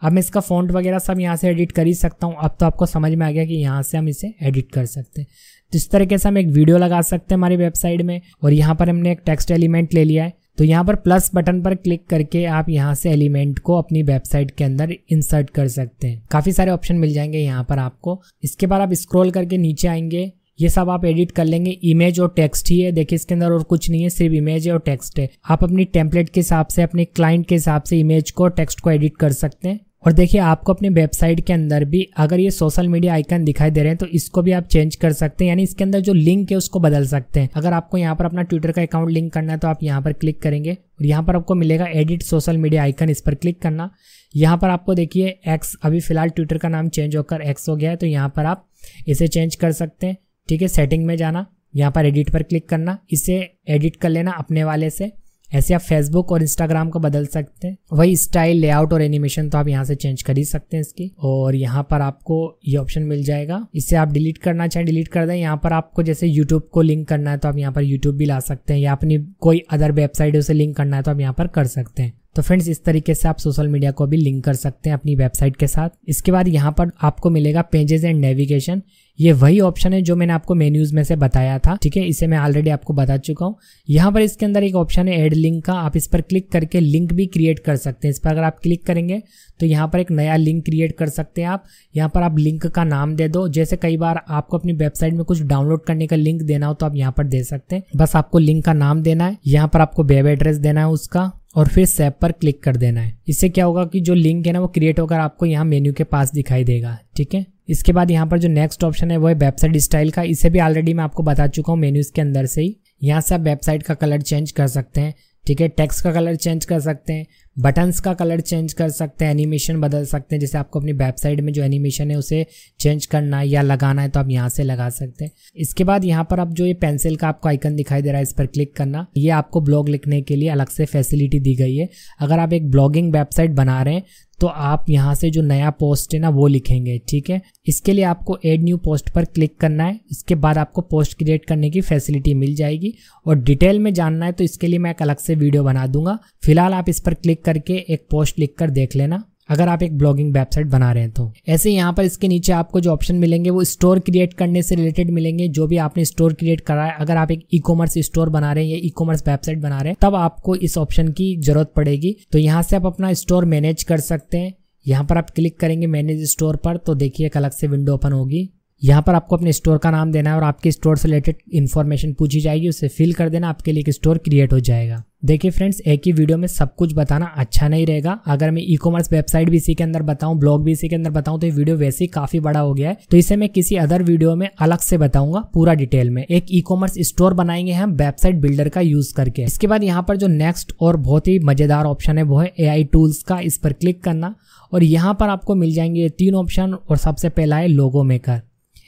अब मैं इसका फ़ॉन्ट वगैरह सब यहाँ से एडिट कर ही सकता हूँ अब तो आपको समझ में आ गया कि यहाँ से हम इसे एडिट कर सकते हैं तो इस तरीके से हम एक वीडियो लगा सकते हैं हमारी वेबसाइट में और यहाँ पर हमने एक टेक्स्ट एलिमेंट ले लिया है तो यहाँ पर प्लस बटन पर क्लिक करके आप यहाँ से एलिमेंट को अपनी वेबसाइट के अंदर इंसर्ट कर सकते हैं काफ़ी सारे ऑप्शन मिल जाएंगे यहाँ पर आपको इसके बाद आप स्क्रॉल करके नीचे आएंगे ये सब आप एडिट कर लेंगे इमेज और टेक्स्ट ही है देखिए इसके अंदर और कुछ नहीं है सिर्फ इमेज है और टेक्स्ट है आप अपनी टेम्पलेट के हिसाब से अपने क्लाइंट के हिसाब से इमेज को टेक्स्ट को एडिट कर सकते हैं और देखिए आपको अपने वेबसाइट के अंदर भी अगर ये सोशल मीडिया आइकन दिखाई दे रहे हैं तो इसको भी आप चेंज कर सकते हैं यानी इसके अंदर जो लिंक है उसको बदल सकते हैं अगर आपको यहाँ पर अपना ट्विटर का अकाउंट लिंक करना है तो आप यहाँ पर क्लिक करेंगे और यहाँ पर आपको मिलेगा एडिट सोशल मीडिया आइकन इस पर क्लिक करना यहाँ पर आपको देखिए एक्स अभी फिलहाल ट्विटर का नाम चेंज होकर एक्स हो गया है तो यहाँ पर आप इसे चेंज कर सकते हैं ठीक है सेटिंग में जाना यहाँ पर एडिट पर क्लिक करना इसे एडिट कर लेना अपने वाले से ऐसे आप फेसबुक और इंस्टाग्राम को बदल सकते हैं वही स्टाइल लेआउट और एनिमेशन तो आप यहाँ से चेंज कर ही सकते हैं इसकी और यहाँ पर आपको ये ऑप्शन मिल जाएगा इसे आप डिलीट करना चाहें डिलीट कर दें यहाँ पर आपको जैसे यूट्यूब को लिंक करना है तो आप यहाँ पर यूट्यूब भी ला सकते हैं या अपनी कोई अदर वेबसाइट उसे लिंक करना है तो आप यहाँ पर कर सकते हैं तो फ्रेंड्स इस तरीके से आप सोशल मीडिया को भी लिंक कर सकते हैं अपनी वेबसाइट के साथ इसके बाद यहाँ पर आपको मिलेगा पेजेस एंड नेविगेशन ये वही ऑप्शन है जो मैंने आपको मेन्यूज में से बताया था ठीक है इसे मैं ऑलरेडी आपको बता चुका हूँ यहाँ पर इसके अंदर एक ऑप्शन है एड लिंक का आप इस पर क्लिक करके लिंक भी क्रिएट कर सकते हैं इस पर अगर आप क्लिक करेंगे तो यहाँ पर एक नया लिंक क्रिएट कर सकते हैं आप यहाँ पर आप लिंक का नाम दे दो जैसे कई बार आपको अपनी वेबसाइट में कुछ डाउनलोड करने का लिंक देना हो तो आप यहाँ पर दे सकते हैं बस आपको लिंक का नाम देना है यहाँ पर आपको वेब एड्रेस देना है उसका और फिर सेव पर क्लिक कर देना है इससे क्या होगा कि जो लिंक है ना वो क्रिएट होकर आपको यहाँ मेन्यू के पास दिखाई देगा ठीक है इसके बाद यहाँ पर जो नेक्स्ट ऑप्शन है वो है वेबसाइट स्टाइल का इसे भी ऑलरेडी मैं आपको बता चुका हूँ मेन्यूज के अंदर से ही यहाँ से आप वेबसाइट का कलर चेंज कर सकते हैं ठीक है टेक्स्ट का कलर चेंज कर सकते हैं बटन्स का कलर चेंज कर सकते हैं एनिमेशन बदल सकते हैं जैसे आपको अपनी वेबसाइट में जो एनिमेशन है उसे चेंज करना है या लगाना है तो आप यहाँ से लगा सकते हैं इसके बाद यहाँ पर आप जो ये पेंसिल का आपको आइकन दिखाई दे रहा है इस पर क्लिक करना ये आपको ब्लॉग लिखने के लिए अलग से फैसिलिटी दी गई है अगर आप एक ब्लॉगिंग वेबसाइट बना रहे हैं तो आप यहाँ से जो नया पोस्ट है ना वो लिखेंगे ठीक है इसके लिए आपको एड न्यू पोस्ट पर क्लिक करना है इसके बाद आपको पोस्ट क्रिएट करने की फैसिलिटी मिल जाएगी और डिटेल में जानना है तो इसके लिए मैं एक अलग से वीडियो बना दूंगा फिलहाल आप इस पर क्लिक करके एक पोस्ट लिख कर देख लेना अगर आप एक ब्लॉगिंग वेबसाइट बना रहे हैं तो ऐसे यहाँ पर इसके नीचे आपको जो ऑप्शन मिलेंगे वो स्टोर क्रिएट करने से रिलेटेड मिलेंगे जो भी आपने स्टोर क्रिएट करा है अगर आप एक ई कॉमर्स स्टोर बना रहे हैं या ई कॉमर्स वेबसाइट बना रहे हैं तब आपको इस ऑप्शन की जरूरत पड़ेगी तो यहाँ से आप अपना स्टोर मैनेज कर सकते हैं यहाँ पर आप क्लिक करेंगे मैनेज स्टोर पर तो देखिए एक अलग से विंडो ओपन होगी यहाँ पर आपको अपने स्टोर का नाम देना है और आपके स्टोर से रिलेटेड इन्फॉर्मेशन पूछी जाएगी उसे फिल कर देना आपके लिए एक स्टोर क्रिएट हो जाएगा देखिए फ्रेंड्स एक ही वीडियो में सब कुछ बताना अच्छा नहीं रहेगा अगर मैं ई कॉमर्स वेबसाइट भी इसी के अंदर बताऊं ब्लॉग भी इसी के अंदर बताऊं तो ये वीडियो वैसे ही काफी बड़ा हो गया है तो इसे मैं किसी अदर वीडियो में अलग से बताऊंगा पूरा डिटेल में एक ई कॉमर्स स्टोर बनाएंगे हम वेबसाइट बिल्डर का यूज करके इसके बाद यहाँ पर जो नेक्स्ट और बहुत ही मजेदार ऑप्शन है वो है ए टूल्स का इस पर क्लिक करना और यहाँ पर आपको मिल जाएंगे तीन ऑप्शन और सबसे पहला है लोगो मेकर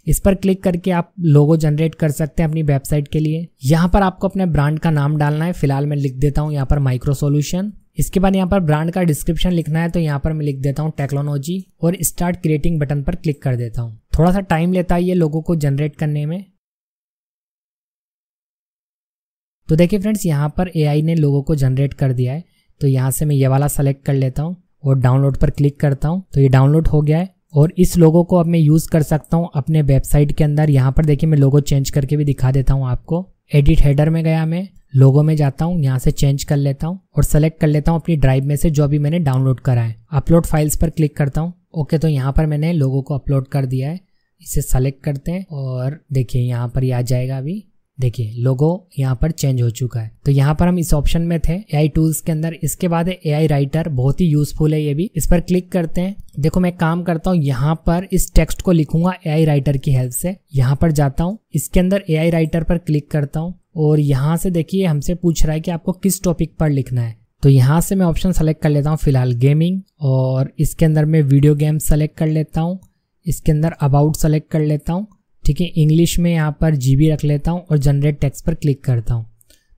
इस पर क्लिक करके आप लोगो जनरेट कर सकते हैं अपनी वेबसाइट के लिए यहाँ पर आपको अपने ब्रांड का नाम डालना है फिलहाल मैं लिख देता हूँ यहाँ पर माइक्रो सोल्यूशन इसके बाद यहाँ पर ब्रांड का डिस्क्रिप्शन लिखना है तो यहाँ पर मैं लिख देता हूँ टेक्नोलॉजी और स्टार्ट क्रिएटिंग बटन पर क्लिक कर देता हूँ थोड़ा सा टाइम लेता है ये लोगों को जनरेट करने में तो देखिए फ्रेंड्स यहाँ पर एआई ने लोगों को जनरेट कर दिया है तो यहाँ से मैं ये वाला सेलेक्ट कर लेता हूँ और डाउनलोड पर क्लिक करता हूँ तो ये डाउनलोड हो गया है और इस लोगो को अब मैं यूज़ कर सकता हूँ अपने वेबसाइट के अंदर यहाँ पर देखिए मैं लोगो चेंज करके भी दिखा देता हूँ आपको एडिट हेडर में गया मैं लोगो में जाता हूँ यहाँ से चेंज कर लेता हूँ और सेलेक्ट कर लेता हूँ अपनी ड्राइव में से जो अभी मैंने डाउनलोड करा है अपलोड फाइल्स पर क्लिक करता हूँ ओके तो यहाँ पर मैंने लोगों को अपलोड कर दिया है इसे सेलेक्ट करते हैं और देखिए यहाँ पर ये आ जाएगा अभी देखिए लोगो यहाँ पर चेंज हो चुका है तो यहाँ पर हम इस ऑप्शन में थे एआई टूल्स के अंदर इसके बाद है एआई राइटर बहुत ही यूजफुल है ये भी इस पर क्लिक करते हैं देखो मैं काम करता हूँ यहाँ पर इस टेक्स्ट को लिखूंगा एआई राइटर की हेल्प से यहाँ पर जाता हूँ इसके अंदर आई राइटर पर क्लिक करता हूँ और यहाँ से देखिए हमसे पूछ रहा है कि आपको किस टॉपिक पर लिखना है तो यहाँ से मैं ऑप्शन सेलेक्ट कर लेता हूँ फिलहाल गेमिंग और इसके अंदर मैं वीडियो गेम सेलेक्ट कर लेता हूँ इसके अंदर अबाउट सेलेक्ट कर लेता हूँ ठीक है इंग्लिश में यहाँ पर जी रख लेता हूँ और जनरेट टेक्स्ट पर क्लिक करता हूँ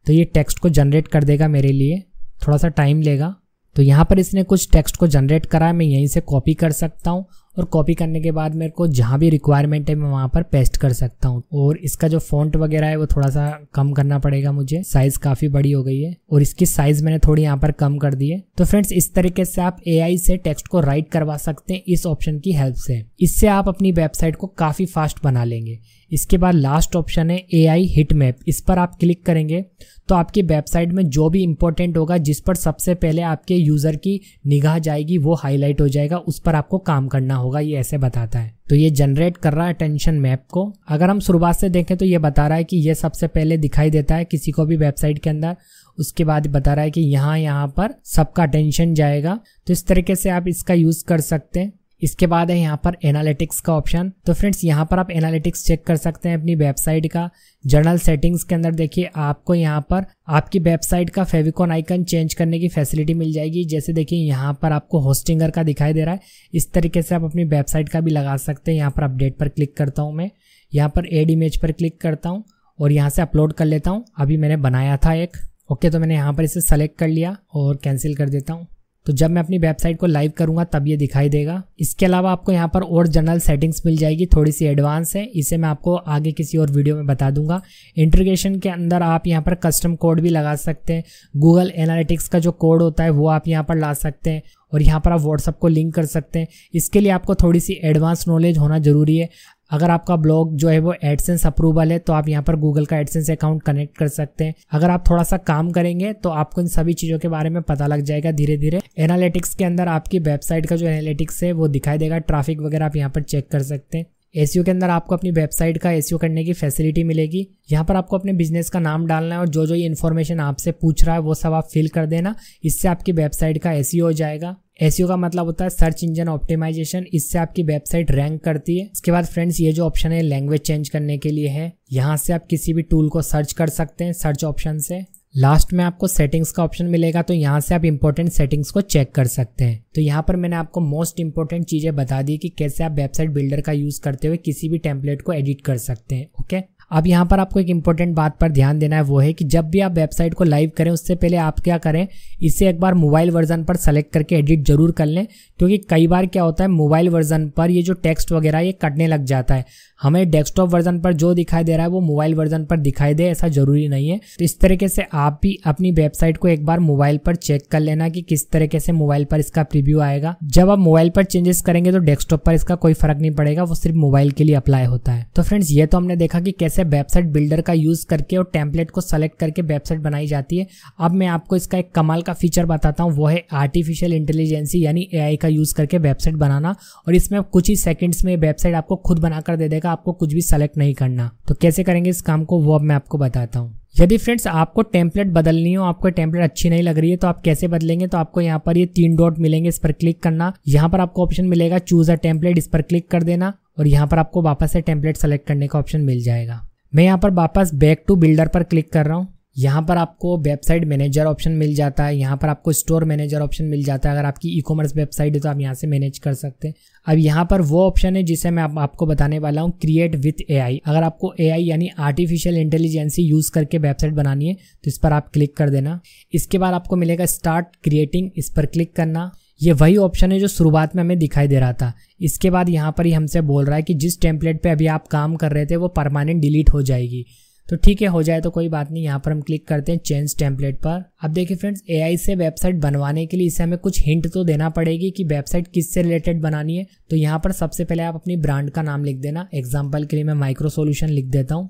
तो ये टेक्स्ट को जनरेट कर देगा मेरे लिए थोड़ा सा टाइम लेगा तो यहाँ पर इसने कुछ टेक्स्ट को जनरेट करा है मैं यहीं से कॉपी कर सकता हूँ और कॉपी करने के बाद मेरे को जहाँ भी रिक्वायरमेंट है मैं वहाँ पर पेस्ट कर सकता हूँ और इसका जो फॉन्ट वगैरह है वो थोड़ा सा कम करना पड़ेगा मुझे साइज़ काफ़ी बड़ी हो गई है और इसकी साइज़ मैंने थोड़ी यहाँ पर कम कर दी है तो फ्रेंड्स इस तरीके से आप ए से टेक्स्ट को राइट करवा सकते हैं इस ऑप्शन की हेल्प से इससे आप अपनी वेबसाइट को काफ़ी फास्ट बना लेंगे इसके बाद लास्ट ऑप्शन है ए आई हिट मैप इस पर आप क्लिक करेंगे तो आपकी वेबसाइट में जो भी इंपॉर्टेंट होगा जिस पर सबसे पहले आपके यूज़र की निगाह जाएगी वो हाईलाइट हो जाएगा उस पर आपको काम करना होगा ये ऐसे बताता है तो ये जनरेट कर रहा है टेंशन मैप को अगर हम शुरुआत से देखें तो ये बता रहा है कि ये सबसे पहले दिखाई देता है किसी को भी वेबसाइट के अंदर उसके बाद बता रहा है कि यहाँ यहाँ पर सबका टेंशन जाएगा तो इस तरीके से आप इसका यूज़ कर सकते हैं इसके बाद है यहाँ पर एनालिटिक्स का ऑप्शन तो फ्रेंड्स यहाँ पर आप एनालिटिक्स चेक कर सकते हैं अपनी वेबसाइट का जर्नल सेटिंग्स के अंदर देखिए आपको यहाँ पर आपकी वेबसाइट का फेविकॉन आइकन चेंज करने की फैसिलिटी मिल जाएगी जैसे देखिए यहाँ पर आपको होस्टिंगर का दिखाई दे रहा है इस तरीके से आप अपनी वेबसाइट का भी लगा सकते हैं यहाँ पर अपडेट पर क्लिक करता हूँ मैं यहाँ पर एड इमेज पर क्लिक करता हूँ और यहाँ से अपलोड कर लेता हूँ अभी मैंने बनाया था एक ओके तो मैंने यहाँ पर इसे सेलेक्ट कर लिया और कैंसिल कर देता हूँ तो जब मैं अपनी वेबसाइट को लाइव करूँगा तब ये दिखाई देगा इसके अलावा आपको यहाँ पर और जनरल सेटिंग्स मिल जाएगी थोड़ी सी एडवांस है इसे मैं आपको आगे किसी और वीडियो में बता दूंगा इंटरग्रेशन के अंदर आप यहाँ पर कस्टम कोड भी लगा सकते हैं गूगल एनालिटिक्स का जो कोड होता है वो आप यहाँ पर ला सकते हैं और यहाँ पर आप व्हाट्सअप को लिंक कर सकते हैं इसके लिए आपको थोड़ी सी एडवांस नॉलेज होना ज़रूरी है अगर आपका ब्लॉग जो है वो एडसेंस अप्रूवल है तो आप यहाँ पर गूगल का एडसेंस अकाउंट कनेक्ट कर सकते हैं अगर आप थोड़ा सा काम करेंगे तो आपको इन सभी चीज़ों के बारे में पता लग जाएगा धीरे धीरे एनालिटिक्स के अंदर आपकी वेबसाइट का जो एनालिटिक्स है वो दिखाई देगा ट्राफिक वगैरह आप यहाँ पर चेक कर सकते हैं एस e के अंदर आपको अपनी वेबसाइट का एस e करने की फैसिलिटी मिलेगी यहाँ पर आपको अपने बिजनेस का नाम डालना है और जो जो ये इन्फॉर्मेशन आपसे पूछ रहा है वो सब आप फिल कर देना इससे आपकी वेबसाइट का एस e हो जाएगा एस e का मतलब होता है सर्च इंजन ऑप्टिमाइजेशन इससे आपकी वेबसाइट रैंक करती है इसके बाद फ्रेंड्स ये जो ऑप्शन है लैंग्वेज चेंज करने के लिए है यहाँ से आप किसी भी टूल को सर्च कर सकते हैं सर्च ऑप्शन से लास्ट में आपको सेटिंग्स का ऑप्शन मिलेगा तो यहाँ से आप इंपॉर्टेंट सेटिंग्स को चेक कर सकते हैं तो यहाँ पर मैंने आपको मोस्ट इम्पोर्टेंट चीज़ें बता दी कि कैसे आप वेबसाइट बिल्डर का यूज़ करते हुए किसी भी टेम्पलेट को एडिट कर सकते हैं ओके अब यहाँ पर आपको एक इंपॉर्टेंट बात पर ध्यान देना है वो है कि जब भी आप वेबसाइट को लाइव करें उससे पहले आप क्या करें इसे एक बार मोबाइल वर्जन पर सेलेक्ट करके एडिट जरूर कर लें क्योंकि कई बार क्या होता है मोबाइल वर्जन पर ये जो टेक्स्ट वगैरह ये कटने लग जाता है हमें डेस्कटॉप वर्जन पर जो दिखाई दे रहा है वो मोबाइल वर्जन पर दिखाई दे ऐसा जरूरी नहीं है तो इस तरीके से आप भी अपनी वेबसाइट को एक बार मोबाइल पर चेक कर लेना कि किस तरीके से मोबाइल पर इसका प्रीव्यू आएगा जब आप मोबाइल पर चेंजेस करेंगे तो डेस्कटॉप पर इसका कोई फर्क नहीं पड़ेगा वो सिर्फ मोबाइल के लिए अप्लाई होता है तो फ्रेंड्स ये तो हमने देखा कि कैसे वेबसाइट बिल्डर का यूज करके और टेम्पलेट को सेलेक्ट करके वेबसाइट बनाई जाती है अब मैं आपको इसका एक कमाल का फीचर बताता हूँ वो है आर्टिफिशियल इंटेलिजेंसी यानी ए का यूज करके वेबसाइट बनाना और इसमें कुछ ही सेकेंड्स में वेबसाइट आपको खुद बनाकर दे देगा का आपको कुछ भी सेलेक्ट नहीं करना तो कैसे करेंगे इस काम को वो अब मैं आपको बताता हूँ यदि फ्रेंड्स आपको टेम्पलेट बदलनी हो आपको टेम्पलेट अच्छी नहीं लग रही है तो आप कैसे बदलेंगे तो आपको यहाँ पर ये तीन डॉट मिलेंगे इस पर क्लिक करना यहाँ पर आपको ऑप्शन मिलेगा चूज अ टेम्पलेट इस पर क्लिक कर देना और यहाँ पर आपको वापस से टेम्पलेट सेलेक्ट करने का ऑप्शन मिल जाएगा मैं यहाँ पर वापस बैक टू बिल्डर पर क्लिक कर रहा हूँ यहाँ पर आपको वेबसाइट मैनेजर ऑप्शन मिल जाता है यहाँ पर आपको स्टोर मैनेजर ऑप्शन मिल जाता है अगर आपकी ई कॉमर्स वेबसाइट है तो आप यहाँ से मैनेज कर सकते हैं अब यहाँ पर वो ऑप्शन है जिसे मैं आप, आपको बताने वाला हूँ क्रिएट विथ ए अगर आपको ए यानी आर्टिफिशियल इंटेलिजेंसी यूज़ करके वेबसाइट बनानी है तो इस पर आप क्लिक कर देना इसके बाद आपको मिलेगा स्टार्ट क्रिएटिंग इस पर क्लिक करना ये वही ऑप्शन है जो शुरुआत में हमें दिखाई दे रहा था इसके बाद यहाँ पर ही हमसे बोल रहा है कि जिस टेम्पलेट पे अभी आप काम कर रहे थे वो परमानेंट डिलीट हो जाएगी तो ठीक है हो जाए तो कोई बात नहीं यहाँ पर हम क्लिक करते हैं चेंज टेम्पलेट पर अब देखिए फ्रेंड्स एआई से वेबसाइट बनवाने के लिए इसे हमें कुछ हिंट तो देना पड़ेगी कि वेबसाइट किससे रिलेटेड बनानी है तो यहाँ पर सबसे पहले आप अपनी ब्रांड का नाम लिख देना एग्जाम्पल के लिए मैं माइक्रो सोल्यूशन लिख देता हूँ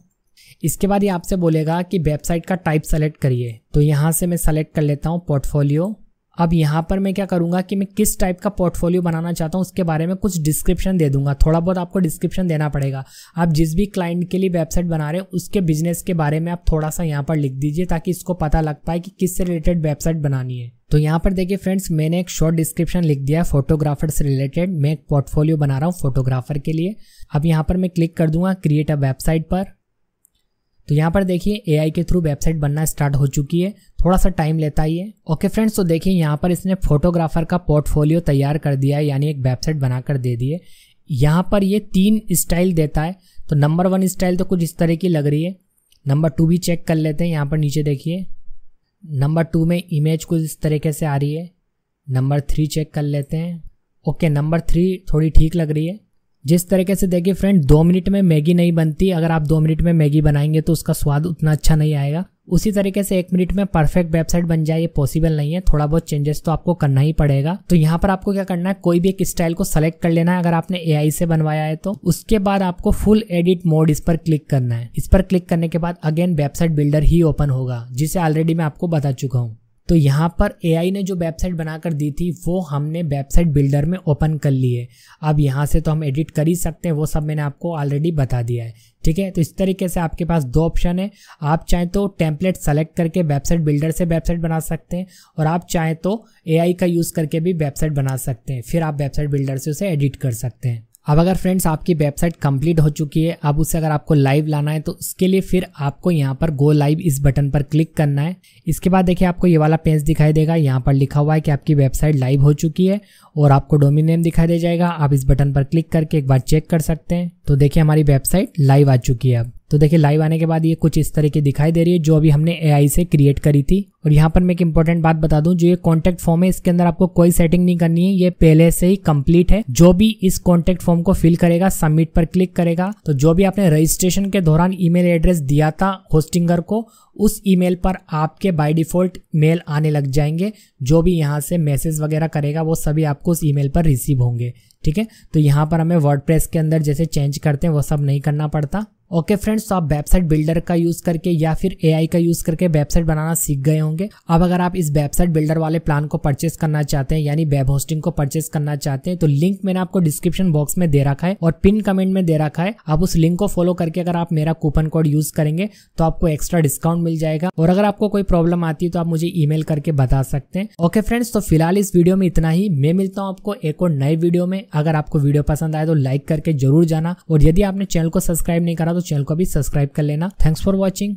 इसके बाद ये आपसे बोलेगा कि वेबसाइट का टाइप सेलेक्ट करिए तो यहाँ से मैं सेलेक्ट कर लेता हूँ पोर्टफोलियो अब यहाँ पर मैं क्या करूँगा कि मैं किस टाइप का पोर्टफोलियो बनाना चाहता हूँ उसके बारे में कुछ डिस्क्रिप्शन दे दूंगा थोड़ा बहुत आपको डिस्क्रिप्शन देना पड़ेगा आप जिस भी क्लाइंट के लिए वेबसाइट बना रहे हैं उसके बिजनेस के बारे में आप थोड़ा सा यहाँ पर लिख दीजिए ताकि इसको पता लग पाए कि किससे रिलेटेड वेबसाइट बनानी है तो यहाँ पर देखिए फ्रेंड्स मैंने एक शॉर्ट डिस्क्रिप्शन लिख दिया है फोटोग्राफर से रिलेटेड मैं एक पोर्टफोलियो बना रहा हूँ फोटोग्राफर के लिए अब यहाँ पर मैं क्लिक कर दूंगा क्रिएट अ वेबसाइट पर तो यहाँ पर देखिए एआई के थ्रू वेबसाइट बनना स्टार्ट हो चुकी है थोड़ा सा टाइम लेता ही है ओके फ्रेंड्स तो देखिए यहाँ पर इसने फोटोग्राफर का पोर्टफोलियो तैयार कर दिया है यानी एक वेबसाइट बनाकर दे दी है यहाँ पर ये तीन स्टाइल देता है तो नंबर वन स्टाइल तो कुछ इस तरह की लग रही है नंबर टू भी चेक कर लेते हैं यहाँ पर नीचे देखिए नंबर टू में इमेज कुछ इस तरीके से आ रही है नंबर थ्री चेक कर लेते हैं ओके नंबर थ्री थोड़ी ठीक लग रही है जिस तरीके से देखिए फ्रेंड दो मिनट में मैगी नहीं बनती अगर आप दो मिनट में मैगी बनाएंगे तो उसका स्वाद उतना अच्छा नहीं आएगा उसी तरीके से एक मिनट में परफेक्ट वेबसाइट बन जाए ये पॉसिबल नहीं है थोड़ा बहुत चेंजेस तो आपको करना ही पड़ेगा तो यहाँ पर आपको क्या करना है कोई भी एक स्टाइल को सेलेक्ट कर लेना है अगर आपने ए से बनवाया है तो उसके बाद आपको फुल एडिट मोड इस पर क्लिक करना है इस पर क्लिक करने के बाद अगेन वेबसाइट बिल्डर ही ओपन होगा जिसे ऑलरेडी मैं आपको बता चुका हूँ तो यहाँ पर ए ने जो वेबसाइट बनाकर दी थी वो हमने वेबसाइट बिल्डर में ओपन कर ली है अब यहाँ से तो हम एडिट कर ही सकते हैं वो सब मैंने आपको ऑलरेडी बता दिया है ठीक है तो इस तरीके से आपके पास दो ऑप्शन है आप चाहें तो टेम्पलेट सेलेक्ट करके वेबसाइट बिल्डर से वेबसाइट बना सकते हैं और आप चाहें तो ए का यूज़ करके भी वेबसाइट बना सकते हैं फिर आप वेबसाइट बिल्डर से उसे एडिट कर सकते हैं अब अगर फ्रेंड्स आपकी वेबसाइट कंप्लीट हो चुकी है अब उसे अगर आपको लाइव लाना है तो उसके लिए फिर आपको यहाँ पर गो लाइव इस बटन पर क्लिक करना है इसके बाद देखिए आपको ये वाला पेज दिखाई देगा यहाँ पर लिखा हुआ है कि आपकी वेबसाइट लाइव हो चुकी है और आपको डोमिन नेम दिखाई दे जाएगा आप इस बटन पर क्लिक करके एक बार चेक कर सकते हैं तो देखिए हमारी वेबसाइट लाइव आ चुकी है अब तो देखिए लाइव आने के बाद ये कुछ इस तरीके दिखाई दे रही है जो अभी हमने एआई से क्रिएट करी थी और यहाँ पर मैं एक इंपॉर्टेंट बात बता दूं जो ये कॉन्टेक्ट फॉर्म है इसके अंदर आपको कोई सेटिंग नहीं करनी है ये पहले से ही कंप्लीट है जो भी इस कॉन्टेक्ट फॉर्म को फिल करेगा सबमिट पर क्लिक करेगा तो जो भी आपने रजिस्ट्रेशन के दौरान ई एड्रेस दिया था होस्टिंगर को उस ई पर आपके बाई डिफॉल्ट मेल आने लग जाएंगे जो भी यहाँ से मैसेज वगैरह करेगा वो सभी आपको उस ई पर रिसीव होंगे ठीक है तो यहाँ पर हमें वर्ड के अंदर जैसे चेंज करते हैं वो सब नहीं करना पड़ता ओके फ्रेंड्स तो आप वेबसाइट बिल्डर का यूज़ करके या फिर एआई का यूज़ करके वेबसाइट बनाना सीख गए होंगे अब अगर आप इस वेबसाइट बिल्डर वाले प्लान को परचेस करना चाहते हैं यानी वेब होस्टिंग को परचेस करना चाहते हैं तो लिंक मैंने आपको डिस्क्रिप्शन बॉक्स में दे रखा है और पिन कमेंट में दे रखा है आप उस लिंक को फॉलो करके अगर आप मेरा कूपन कोड यूज़ करेंगे तो आपको एक्स्ट्रा डिस्काउंट मिल जाएगा और अगर आपको कोई प्रॉब्लम आती है तो आप मुझे ई करके बता सकते हैं ओके फ्रेंड्स तो फिलहाल इस वीडियो में इतना ही मैं मिलता हूँ आपको एक और नए वीडियो में अगर आपको वीडियो पसंद आए तो लाइक करके जरूर जाना और यदि आपने चैनल को सब्सक्राइब नहीं करा तो तो चैनल को भी सब्सक्राइब कर लेना थैंक्स फॉर वॉचिंग